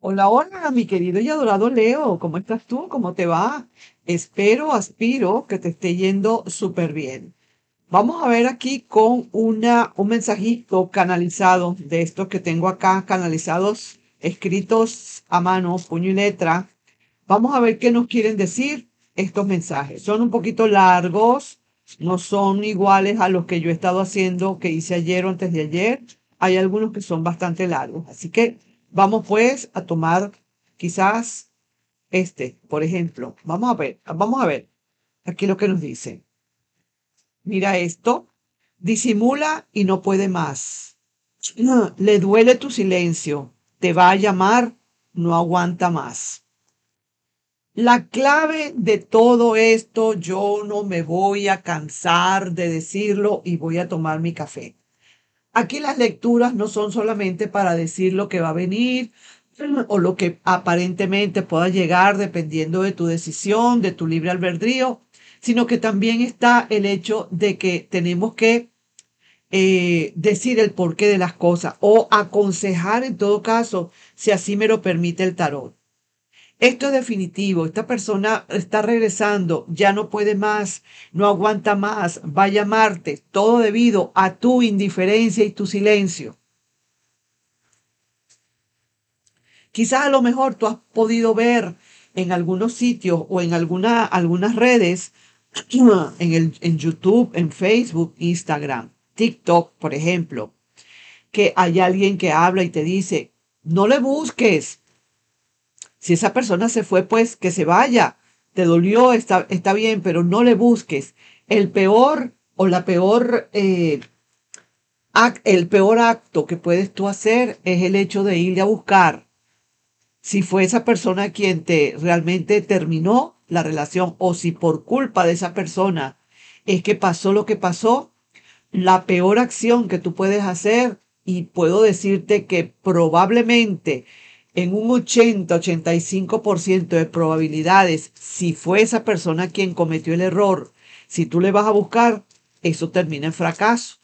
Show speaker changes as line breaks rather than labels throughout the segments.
Hola, hola, mi querido y adorado Leo, ¿cómo estás tú? ¿Cómo te va? Espero, aspiro que te esté yendo súper bien. Vamos a ver aquí con una, un mensajito canalizado de estos que tengo acá, canalizados, escritos a mano, puño y letra. Vamos a ver qué nos quieren decir estos mensajes. Son un poquito largos, no son iguales a los que yo he estado haciendo, que hice ayer o antes de ayer. Hay algunos que son bastante largos, así que Vamos pues a tomar quizás este, por ejemplo. Vamos a ver, vamos a ver aquí lo que nos dice. Mira esto. Disimula y no puede más. Le duele tu silencio. Te va a llamar. No aguanta más. La clave de todo esto, yo no me voy a cansar de decirlo y voy a tomar mi café. Aquí las lecturas no son solamente para decir lo que va a venir o lo que aparentemente pueda llegar dependiendo de tu decisión, de tu libre albedrío, sino que también está el hecho de que tenemos que eh, decir el porqué de las cosas o aconsejar en todo caso, si así me lo permite el tarot esto es definitivo, esta persona está regresando, ya no puede más, no aguanta más, va a llamarte, todo debido a tu indiferencia y tu silencio. Quizás a lo mejor tú has podido ver en algunos sitios o en algunas redes, en, en YouTube, en Facebook, Instagram, TikTok, por ejemplo, que hay alguien que habla y te dice, no le busques, si esa persona se fue, pues que se vaya. Te dolió, está, está bien, pero no le busques. El peor o la peor, eh, el peor acto que puedes tú hacer es el hecho de irle a buscar. Si fue esa persona quien te realmente terminó la relación o si por culpa de esa persona es que pasó lo que pasó, la peor acción que tú puedes hacer y puedo decirte que probablemente en un 80-85% de probabilidades, si fue esa persona quien cometió el error, si tú le vas a buscar, eso termina en fracaso.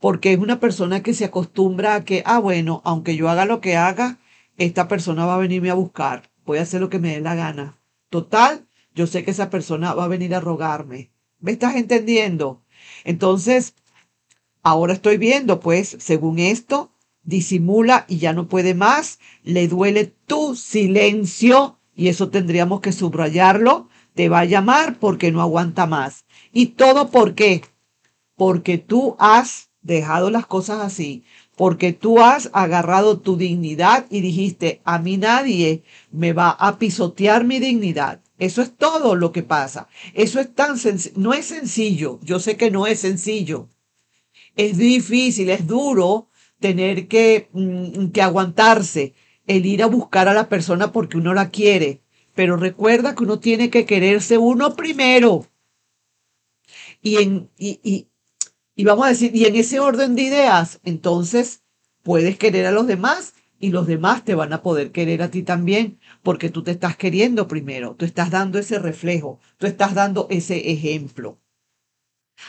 Porque es una persona que se acostumbra a que, ah, bueno, aunque yo haga lo que haga, esta persona va a venirme a buscar. Voy a hacer lo que me dé la gana. Total, yo sé que esa persona va a venir a rogarme. ¿Me estás entendiendo? Entonces, ahora estoy viendo, pues, según esto, disimula y ya no puede más, le duele tu silencio y eso tendríamos que subrayarlo, te va a llamar porque no aguanta más. ¿Y todo por qué? Porque tú has dejado las cosas así, porque tú has agarrado tu dignidad y dijiste, a mí nadie me va a pisotear mi dignidad. Eso es todo lo que pasa. Eso es tan no es sencillo, yo sé que no es sencillo. Es difícil, es duro tener mm, que, aguantarse, el ir a buscar a la persona porque uno la quiere. Pero recuerda que uno tiene que quererse uno primero. Y, en, y, y, y vamos a decir, y en ese orden de ideas, entonces puedes querer a los demás y los demás te van a poder querer a ti también, porque tú te estás queriendo primero, tú estás dando ese reflejo, tú estás dando ese ejemplo.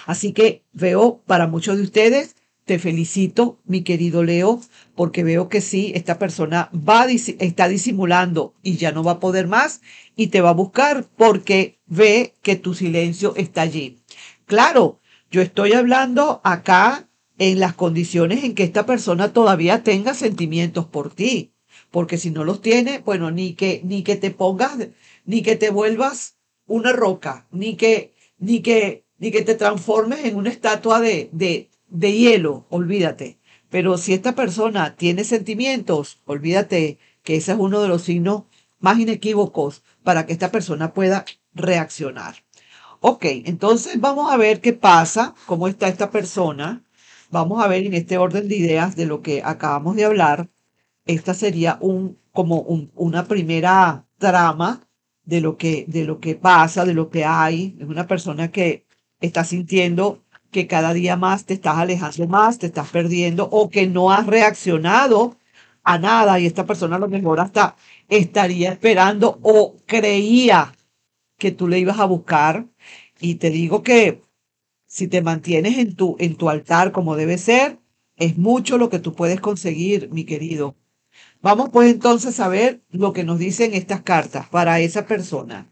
Así que veo para muchos de ustedes te felicito, mi querido Leo, porque veo que sí, esta persona va está disimulando y ya no va a poder más y te va a buscar porque ve que tu silencio está allí. Claro, yo estoy hablando acá en las condiciones en que esta persona todavía tenga sentimientos por ti, porque si no los tiene, bueno, ni que ni que te pongas ni que te vuelvas una roca, ni que ni que ni que te transformes en una estatua de, de de hielo, olvídate. Pero si esta persona tiene sentimientos, olvídate que ese es uno de los signos más inequívocos para que esta persona pueda reaccionar. Ok, entonces vamos a ver qué pasa, cómo está esta persona. Vamos a ver en este orden de ideas de lo que acabamos de hablar. Esta sería un, como una primera trama de lo, que, de lo que pasa, de lo que hay. Es una persona que está sintiendo que cada día más te estás alejando más, te estás perdiendo o que no has reaccionado a nada y esta persona a lo mejor hasta estaría esperando o creía que tú le ibas a buscar y te digo que si te mantienes en tu en tu altar como debe ser, es mucho lo que tú puedes conseguir, mi querido. Vamos pues entonces a ver lo que nos dicen estas cartas para esa persona.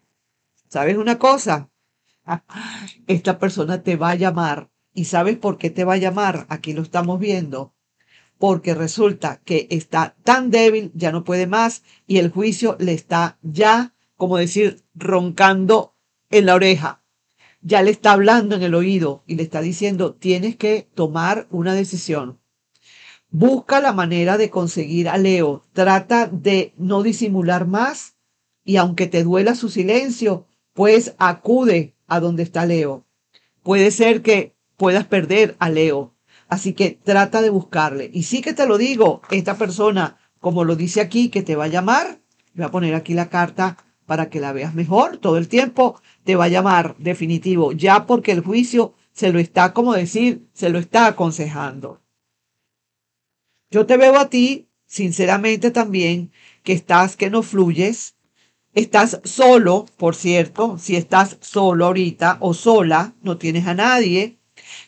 ¿Sabes una cosa? esta persona te va a llamar. ¿Y sabes por qué te va a llamar? Aquí lo estamos viendo. Porque resulta que está tan débil, ya no puede más, y el juicio le está ya, como decir, roncando en la oreja. Ya le está hablando en el oído y le está diciendo, tienes que tomar una decisión. Busca la manera de conseguir a Leo. Trata de no disimular más y aunque te duela su silencio, pues acude a dónde está Leo. Puede ser que puedas perder a Leo. Así que trata de buscarle. Y sí que te lo digo, esta persona, como lo dice aquí, que te va a llamar, voy a poner aquí la carta para que la veas mejor todo el tiempo, te va a llamar definitivo, ya porque el juicio se lo está, como decir, se lo está aconsejando. Yo te veo a ti, sinceramente también, que estás, que no fluyes, Estás solo, por cierto, si estás solo ahorita o sola, no tienes a nadie.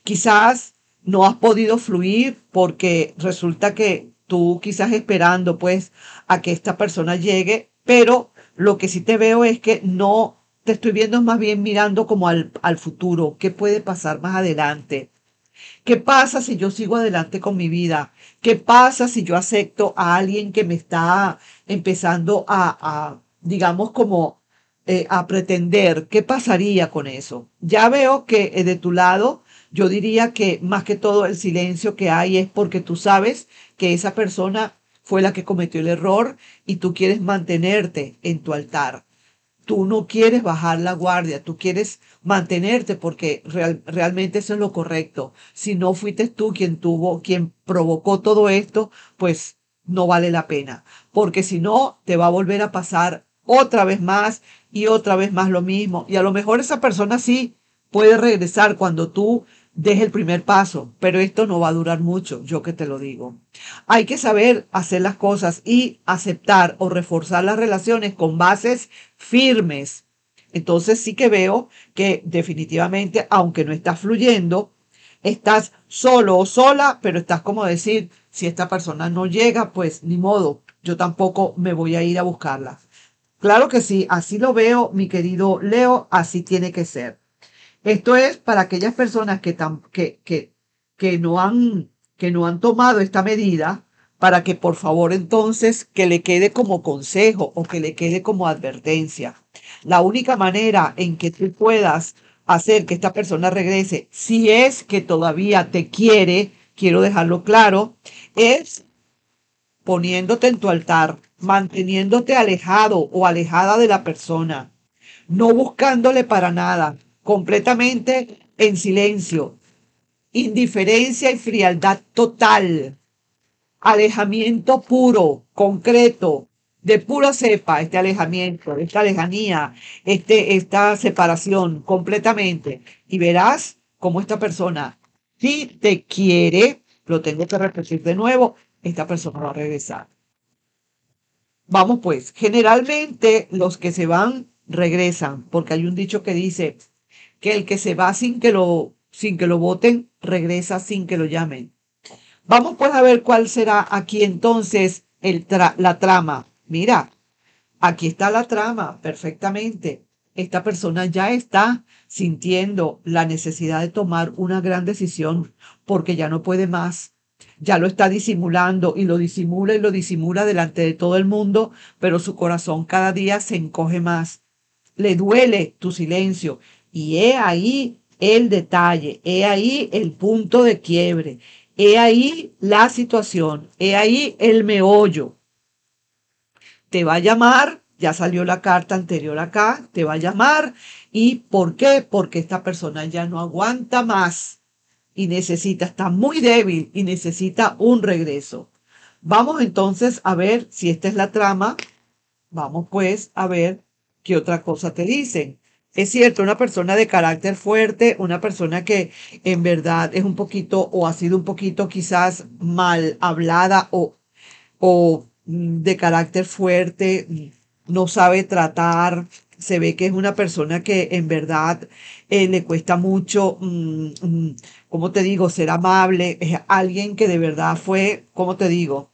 Quizás no has podido fluir porque resulta que tú quizás esperando pues a que esta persona llegue, pero lo que sí te veo es que no te estoy viendo más bien mirando como al, futuro, qué puede pasar más adelante. ¿Qué pasa si yo sigo adelante con mi vida? ¿Qué pasa si yo acepto a alguien que me está empezando a digamos, como eh, a pretender. ¿Qué pasaría con eso? Ya veo que eh, de tu lado, yo diría que más que todo el silencio que hay es porque tú sabes que esa persona fue la que cometió el error y tú quieres mantenerte en tu altar. Tú no quieres bajar la guardia, tú quieres mantenerte porque realmente eso es lo correcto. Si no fuiste tú quien tuvo, quien provocó todo esto, pues no vale la pena, porque si no te va a volver a pasar otra vez más y otra vez más lo mismo. Y a lo mejor esa persona sí puede regresar cuando tú des el primer paso, pero esto no va a durar mucho, yo que te lo digo. Hay que saber hacer las cosas y aceptar o reforzar las relaciones con bases firmes. Entonces sí que veo que definitivamente, aunque no estás fluyendo, estás solo o sola, pero estás como decir, si esta persona no llega, pues ni modo, yo tampoco me voy a ir a buscarla. Claro que sí, así lo veo, mi querido Leo, así tiene que ser. Esto es para aquellas personas que, que, que, no han, que no han tomado esta medida, para que por favor entonces que le quede como consejo o que le quede como advertencia. La única manera en que tú puedas hacer que esta persona regrese, si es que todavía te quiere, quiero dejarlo claro, es poniéndote en tu altar, manteniéndote alejado o alejada de la persona, no buscándole para nada, completamente en silencio, indiferencia y frialdad total, alejamiento puro, concreto, de pura cepa este alejamiento, esta lejanía, este, esta separación completamente. Y verás cómo esta persona, si te quiere, lo tengo que repetir de nuevo, esta persona va a regresar. Vamos pues, generalmente los que se van regresan, porque hay un dicho que dice que el que se va sin que lo sin que lo voten regresa sin que lo llamen. Vamos pues a ver cuál será aquí entonces el la trama. Mira, aquí está la trama perfectamente. Esta persona ya está sintiendo la necesidad de tomar una gran decisión porque ya no puede más ya lo está disimulando y lo disimula y lo disimula delante de todo el mundo, pero su corazón cada día se encoge más. Le duele tu silencio y he ahí el detalle, he ahí el punto de quiebre, he ahí la situación, he ahí el meollo. Te va a llamar, ya salió la carta anterior acá, te va a llamar. ¿Y por qué? Porque esta persona ya no aguanta más y necesita, está muy débil y necesita un regreso. Vamos entonces a ver si esta es la trama. Vamos pues a ver qué otra cosa te dicen. Es cierto, una persona de carácter fuerte, una persona que en verdad es un poquito o ha sido un poquito quizás mal hablada o, o mm, de carácter fuerte, no sabe tratar, se ve que es una persona que en verdad eh, le cuesta mucho mm, mm, como te digo, ser amable, es alguien que de verdad fue, como te digo,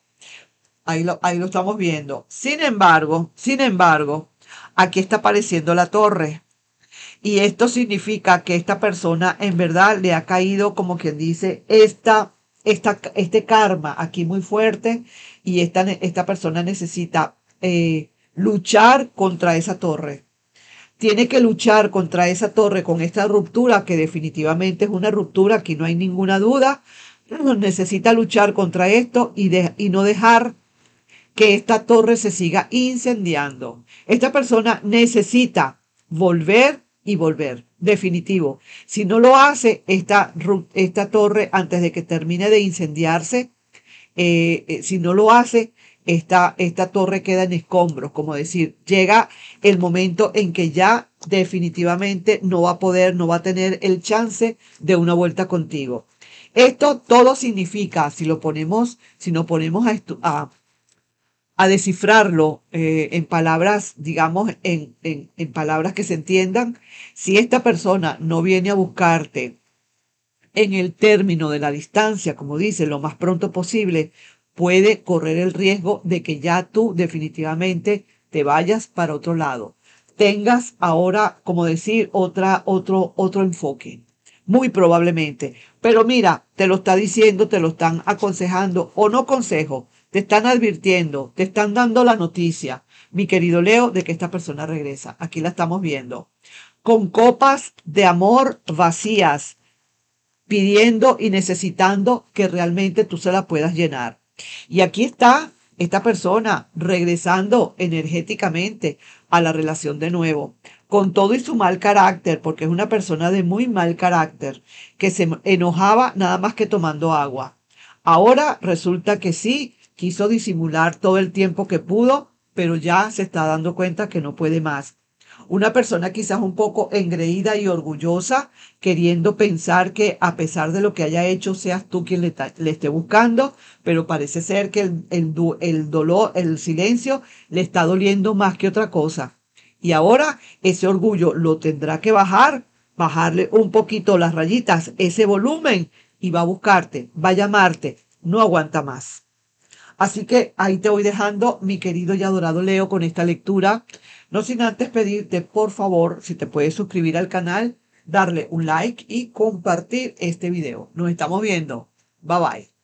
ahí lo, ahí lo estamos viendo. Sin embargo, sin embargo, aquí está apareciendo la torre. Y esto significa que esta persona en verdad le ha caído, como quien dice, esta, esta, este karma aquí muy fuerte y esta, esta persona necesita eh, luchar contra esa torre tiene que luchar contra esa torre, con esta ruptura, que definitivamente es una ruptura, aquí no hay ninguna duda, necesita luchar contra esto y, y no dejar que esta torre se siga incendiando. Esta persona necesita volver y volver, definitivo. Si no lo hace, esta, esta torre, antes de que termine de incendiarse, eh, eh, si no lo hace, esta, esta torre queda en escombros, como decir, llega el momento en que ya definitivamente no va a poder, no va a tener el chance de una vuelta contigo. Esto todo significa, si lo ponemos, si nos ponemos a, a, a, descifrarlo eh, en palabras, digamos, en, en, en palabras que se entiendan, si esta persona no viene a buscarte en el término de la distancia, como dice, lo más pronto posible, puede correr el riesgo de que ya tú definitivamente te vayas para otro lado. Tengas ahora, como decir, otra, otro, otro enfoque. Muy probablemente. Pero mira, te lo está diciendo, te lo están aconsejando o no consejo. Te están advirtiendo, te están dando la noticia, mi querido Leo, de que esta persona regresa. Aquí la estamos viendo. Con copas de amor vacías, pidiendo y necesitando que realmente tú se la puedas llenar. Y aquí está esta persona regresando energéticamente a la relación de nuevo, con todo y su mal carácter, porque es una persona de muy mal carácter, que se enojaba nada más que tomando agua. Ahora resulta que sí, quiso disimular todo el tiempo que pudo, pero ya se está dando cuenta que no puede más una persona quizás un poco engreída y orgullosa, queriendo pensar que a pesar de lo que haya hecho, seas tú quien le, esté buscando, pero parece ser que el, el dolor, el silencio le está doliendo más que otra cosa. Y ahora ese orgullo lo tendrá que bajar, bajarle un poquito las rayitas, ese volumen, y va a buscarte, va a llamarte, no aguanta más. Así que ahí te voy dejando, mi querido y adorado Leo, con esta lectura. No sin antes pedirte, por favor, si te puedes suscribir al canal, darle un like y compartir este video. Nos estamos viendo. Bye bye.